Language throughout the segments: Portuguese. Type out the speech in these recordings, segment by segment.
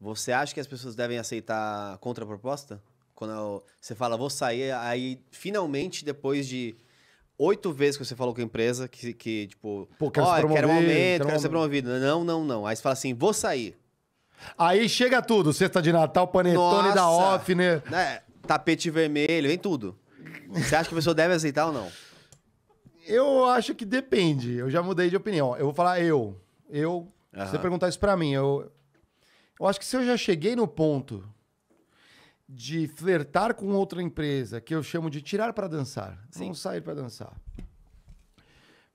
Você acha que as pessoas devem aceitar contraproposta? Quando você fala, vou sair, aí finalmente, depois de oito vezes que você falou com a empresa, que, que tipo, Pô, quero, oh, quero um aumento, quero, quero ser promovido. Não, não, não. Aí você fala assim, vou sair. Aí chega tudo, cesta de Natal, panetone Nossa, da off, né? né? Tapete vermelho, vem tudo. Você acha que a pessoa deve aceitar ou não? Eu acho que depende. Eu já mudei de opinião. Eu vou falar eu. Eu. Se você perguntar isso pra mim, eu, eu acho que se eu já cheguei no ponto de flertar com outra empresa, que eu chamo de tirar para dançar, Sim. não sair para dançar.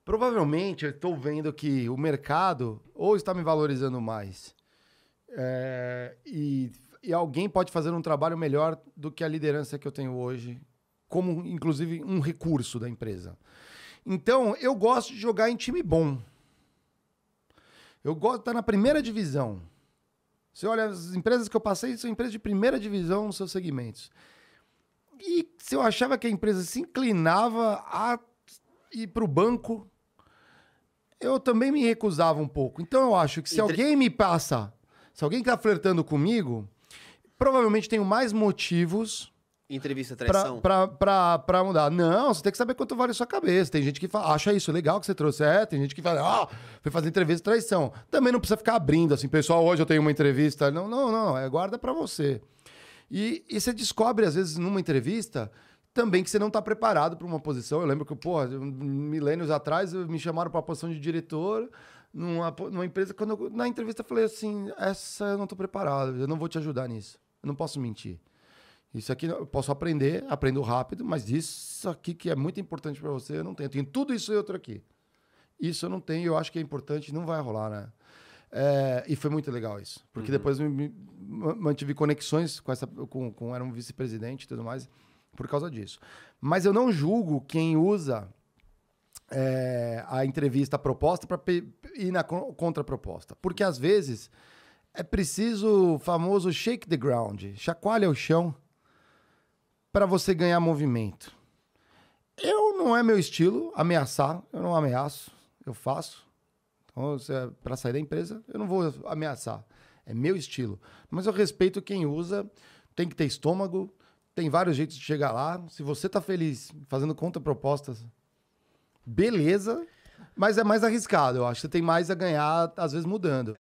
Provavelmente eu estou vendo que o mercado ou está me valorizando mais é, e, e alguém pode fazer um trabalho melhor do que a liderança que eu tenho hoje, como inclusive um recurso da empresa. Então eu gosto de jogar em time bom. Eu gosto de tá estar na primeira divisão. Você olha, as empresas que eu passei são empresas de primeira divisão nos seus segmentos. E se eu achava que a empresa se inclinava a ir para o banco, eu também me recusava um pouco. Então eu acho que se Entre... alguém me passa, se alguém está flertando comigo, provavelmente tenho mais motivos Entrevista traição? Pra, pra, pra, pra, mudar. Não, você tem que saber quanto vale a sua cabeça. Tem gente que fala, acha isso legal que você trouxe. É, tem gente que fala, ó, oh, ah, foi fazer entrevista traição. Também não precisa ficar abrindo assim, pessoal, hoje eu tenho uma entrevista. Não, não, não. É guarda pra você. E, e você descobre, às vezes, numa entrevista, também que você não está preparado para uma posição. Eu lembro que, porra, milênios atrás me chamaram para a posição de diretor numa, numa empresa. Quando eu, na entrevista eu falei assim: essa eu não estou preparado, eu não vou te ajudar nisso. Eu não posso mentir. Isso aqui eu posso aprender, aprendo rápido, mas isso aqui que é muito importante para você, eu não tenho. Eu tenho tudo isso e outro aqui. Isso eu não tenho, eu acho que é importante, não vai rolar, né? É, e foi muito legal isso, porque uhum. depois me, me, mantive conexões com essa, com, com era um vice-presidente e tudo mais, por causa disso. Mas eu não julgo quem usa é, a entrevista a proposta para ir na contraproposta, porque às vezes é preciso o famoso shake the ground, chacoalha o chão para você ganhar movimento. Eu não é meu estilo ameaçar, eu não ameaço, eu faço. Então, é, para sair da empresa, eu não vou ameaçar. É meu estilo. Mas eu respeito quem usa, tem que ter estômago, tem vários jeitos de chegar lá. Se você tá feliz fazendo contrapropostas, beleza. Mas é mais arriscado, eu acho. Você tem mais a ganhar, às vezes, mudando.